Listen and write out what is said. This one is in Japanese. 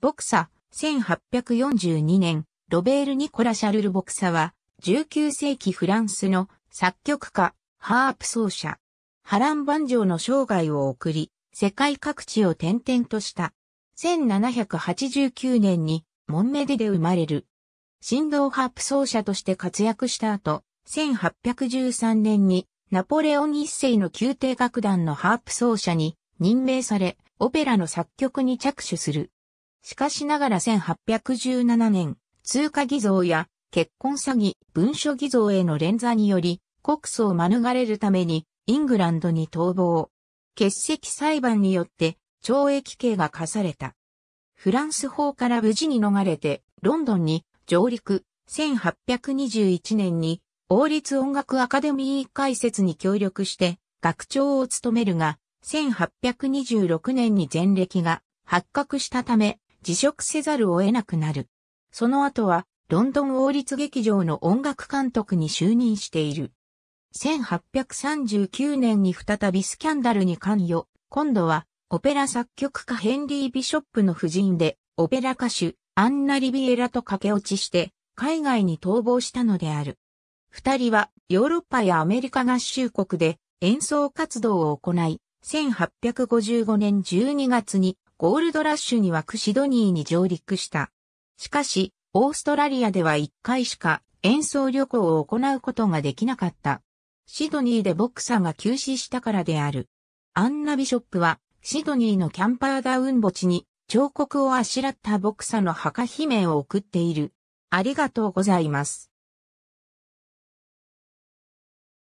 ボクサ、1842年、ロベール・ニコラ・シャルル・ボクサは、19世紀フランスの作曲家、ハープ奏者、波乱万丈の生涯を送り、世界各地を転々とした。1789年に、モンメデで生まれる。振動ハープ奏者として活躍した後、1813年に、ナポレオン一世の宮廷楽団のハープ奏者に任命され、オペラの作曲に着手する。しかしながら1817年、通貨偽造や結婚詐欺、文書偽造への連座により、告訴を免れるために、イングランドに逃亡。欠席裁判によって、懲役刑が課された。フランス法から無事に逃れて、ロンドンに上陸、1821年に、王立音楽アカデミー解説に協力して、学長を務めるが、1826年に前歴が発覚したため、辞職せざるを得なくなる。その後は、ロンドン王立劇場の音楽監督に就任している。1839年に再びスキャンダルに関与。今度は、オペラ作曲家ヘンリー・ビショップの夫人で、オペラ歌手、アンナ・リビエラと駆け落ちして、海外に逃亡したのである。二人は、ヨーロッパやアメリカ合衆国で演奏活動を行い、1855年12月にゴールドラッシュに湧くシドニーに上陸した。しかし、オーストラリアでは1回しか演奏旅行を行うことができなかった。シドニーでボクサーが休止したからである。アンナ・ビショップは、シドニーのキャンパーダウン墓地に彫刻をあしらったボクサーの墓碑銘を送っている。ありがとうございます。